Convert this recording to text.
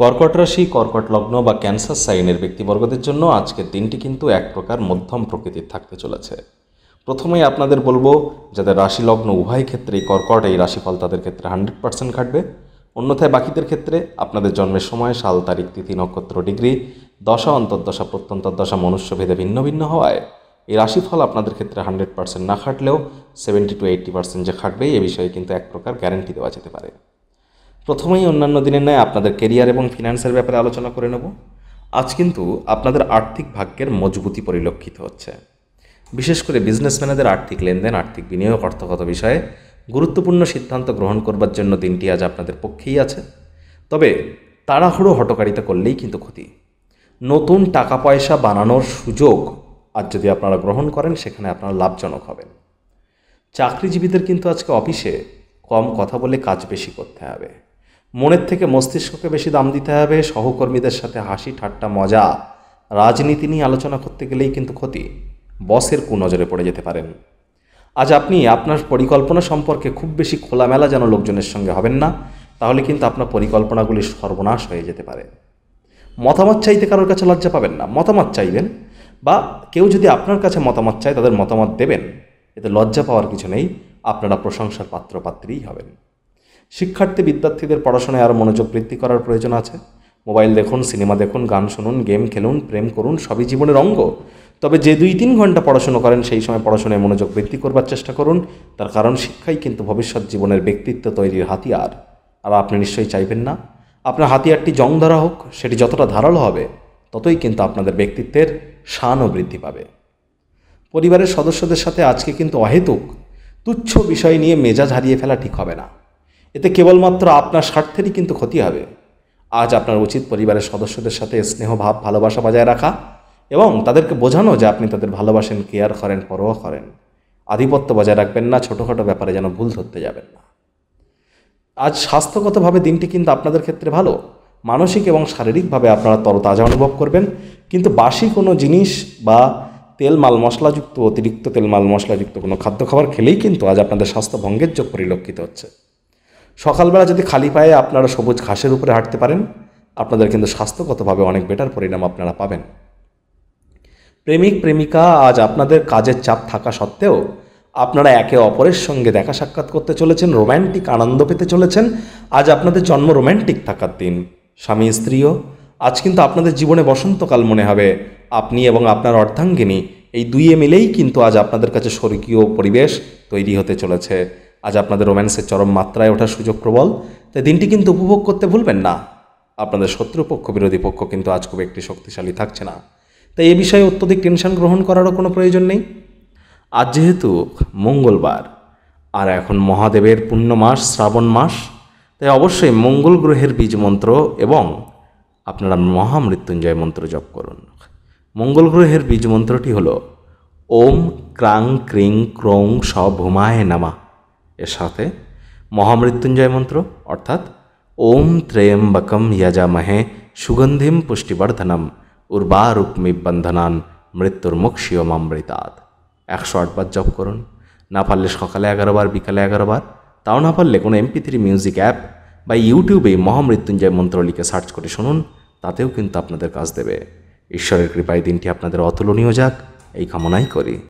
কর্কট রাশি কর্কট লগ্ন বা ক্যান্সার সাইনের ব্যক্তিবর্গদের জন্য আজকের দিনটি কিন্তু এক প্রকার মধ্যম প্রকৃতির থাকতে চলেছে প্রথমেই আপনাদের বলবো যাদের রাশি লগ্ন উভয় ক্ষেত্রেই কর্কট এই রাশিফল তাদের ক্ষেত্রে হান্ড্রেড পার্সেন্ট ঘাটবে অন্যথায় বাকিদের ক্ষেত্রে আপনাদের জন্মের সময় সাল তারিখ তিথি নক্ষত্র ডিগ্রি দশা অন্তর্দশা প্রত্যন্তর্দশা মনুষ্যভেদে ভিন্ন ভিন্ন হওয়ায় এই রাশিফল আপনাদের ক্ষেত্রে হান্ড্রেড পার্সেন্ট না খাটলেও সেভেন্টি টু এইটটি পার্সেন্ট যে খাটবে এ বিষয়ে কিন্তু এক প্রকার গ্যারেন্টি দেওয়া যেতে পারে প্রথমেই অন্যান্য দিনের ন্যায় আপনাদের কেরিয়ার এবং ফিনান্সের ব্যাপারে আলোচনা করে নেব আজ কিন্তু আপনাদের আর্থিক ভাগ্যের মজবুতি পরিলক্ষিত হচ্ছে বিশেষ করে বিজনেসম্যানেদের আর্থিক লেনদেন আর্থিক বিনিয়োগ অর্থগত বিষয়ে গুরুত্বপূর্ণ সিদ্ধান্ত গ্রহণ করবার জন্য দিনটি আজ আপনাদের পক্ষেই আছে তবে তাড়াহুড়ো হটকারিতা করলেই কিন্তু ক্ষতি নতুন টাকা পয়সা বানানোর সুযোগ আর যদি আপনারা গ্রহণ করেন সেখানে আপনারা লাভজনক হবেন চাকরিজীবীদের কিন্তু আজকে অফিসে কম কথা বলে কাজ বেশি করতে হবে মনের থেকে মস্তিষ্ককে বেশি দাম দিতে হবে সহকর্মীদের সাথে হাসি ঠাট্টা মজা রাজনীতি নিয়ে আলোচনা করতে গেলেই কিন্তু ক্ষতি বসের কুনজরে পড়ে যেতে পারেন আজ আপনি আপনার পরিকল্পনা সম্পর্কে খুব বেশি খোলামেলা যেন লোকজনের সঙ্গে হবেন না তাহলে কিন্তু আপনার পরিকল্পনাগুলি সর্বনাশ হয়ে যেতে পারে মতামত চাইতে কারোর কাছে লজ্জা পাবেন না মতামত চাইবেন বা কেউ যদি আপনার কাছে মতামত চায় তাদের মতামত দেবেন এতে লজ্জা পাওয়ার কিছু নেই আপনারা প্রশংসার পাত্রপাত্রীই হবেন শিক্ষার্থী বিদ্যার্থীদের পড়াশোনায় আরও মনোযোগ বৃদ্ধি করার প্রয়োজন আছে মোবাইল দেখুন সিনেমা দেখুন গান শুনুন গেম খেলুন প্রেম করুন সবই জীবনের অঙ্গ তবে যে দুই তিন ঘন্টা পড়াশুনো করেন সেই সময় পড়াশোনায় মনোযোগ বৃদ্ধি করবার চেষ্টা করুন তার কারণ শিক্ষাই কিন্তু ভবিষ্যৎ জীবনের ব্যক্তিত্ব তৈরির হাতিয়ার আর আপনি নিশ্চয়ই চাইবেন না আপনার হাতিয়ারটি জং ধরা হোক সেটি যতটা ধারালো হবে ততই কিন্তু আপনাদের ব্যক্তিত্বের শানও বৃদ্ধি পাবে পরিবারের সদস্যদের সাথে আজকে কিন্তু অহেতুক তুচ্ছ বিষয় নিয়ে মেজাজ হারিয়ে ফেলা ঠিক হবে না এতে কেবলমাত্র আপনার স্বার্থেরই কিন্তু ক্ষতি হবে আজ আপনার উচিত পরিবারের সদস্যদের সাথে স্নেহ ভাব ভালোবাসা বজায় রাখা এবং তাদেরকে বোঝানো যে আপনি তাদের ভালোবাসেন কেয়ার করেন পরোয়া করেন আধিপত্য বজায় রাখবেন না ছোটোখাটো ব্যাপারে যেন ভুল ধরতে যাবেন না আজ স্বাস্থ্যগতভাবে দিনটি কিন্তু আপনাদের ক্ষেত্রে ভালো মানসিক এবং শারীরিকভাবে আপনারা তরতাজা অনুভব করবেন কিন্তু বাসি কোনো জিনিস বা তেল মাল মশলাযুক্ত অতিরিক্ত তেল মাল মশলাযুক্ত কোনো খাদ্য খাবার খেলেই কিন্তু আজ আপনাদের স্বাস্থ্য ভঙ্গের যোগ পরিলক্ষিত হচ্ছে সকালবেলা যদি খালি পায়ে আপনারা সবুজ ঘাসের উপরে হাঁটতে পারেন আপনাদের কিন্তু স্বাস্থ্যগতভাবে অনেক বেটার পরিণাম আপনারা পাবেন প্রেমিক প্রেমিকা আজ আপনাদের কাজের চাপ থাকা সত্ত্বেও আপনারা একে অপরের সঙ্গে দেখা সাক্ষাৎ করতে চলেছেন রোম্যান্টিক আনন্দ পেতে চলেছেন আজ আপনাদের জন্ম রোম্যান্টিক থাকার দিন স্বামী স্ত্রীও আজ কিন্তু আপনাদের জীবনে বসন্তকাল মনে হবে আপনি এবং আপনার অর্ধাঙ্গিনী এই দুইয়ে মিলেই কিন্তু আজ আপনাদের কাছে স্বর্গীয় পরিবেশ তৈরি হতে চলেছে আজ আপনাদের রোম্যান্সের চরম মাত্রায় ওঠার সুযোগ প্রবল তাই দিনটি কিন্তু উপভোগ করতে ভুলবেন না আপনাদের শত্রুপক্ষ বিরোধী পক্ষ কিন্তু আজ খুব একটি শক্তিশালী থাকছে না তাই এ বিষয়ে অত্যধিক টেনশন গ্রহণ করারও কোনো প্রয়োজন নেই আজ যেহেতু মঙ্গলবার আর এখন মহাদেবের পুণ্য মাস শ্রাবণ মাস তাই অবশ্যই মঙ্গল গ্রহের বীজ মন্ত্র এবং আপনারা মহামৃত্যুঞ্জয় মন্ত্র জপ করুন মঙ্গল গ্রহের বীজ মন্ত্রটি হল ওম ক্রাং ক্রিং ক্রং স ভুমায় নামা এর সাথে মহামৃত্যুঞ্জয় মন্ত্র অর্থাৎ ওম ত্রেয়ম্বকম ইয়াজামহে সুগন্ধিম পুষ্টিবর্ধনম উর্বারুক্মি বন্ধনান মৃত্যুর মুখ মামৃতাত একশো আটবার জপ করুন না পারলে সকালে এগারো বার বিকালে এগারো বার তাও না পারলে কোনো এমপি থ্রি মিউজিক অ্যাপ বা ইউটিউবে মহামৃত্যুঞ্জয় মন্ত্রলীকে সার্চ করে শুনুন তাতেও কিন্তু আপনাদের কাজ দেবে ঈশ্বরের কৃপায় দিনটি আপনাদের অতুলনীয় যাক এই কামনাই করি